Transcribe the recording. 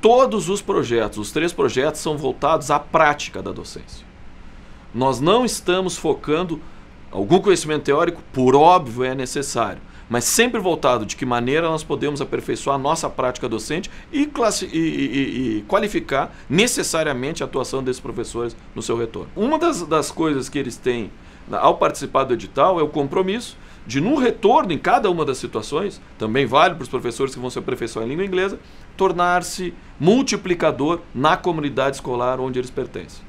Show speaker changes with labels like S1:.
S1: Todos
S2: os projetos, os três projetos, são voltados à prática da docência. Nós não estamos focando. Algum conhecimento teórico, por óbvio, é necessário, mas sempre voltado de que maneira nós podemos aperfeiçoar a nossa prática docente e, e, e, e qualificar necessariamente a atuação desses professores no seu retorno. Uma das, das coisas que eles têm ao participar do edital é o compromisso de no retorno em cada uma das situações, também vale para os professores que vão ser professor em língua inglesa, tornar-se multiplicador na comunidade escolar onde eles pertencem.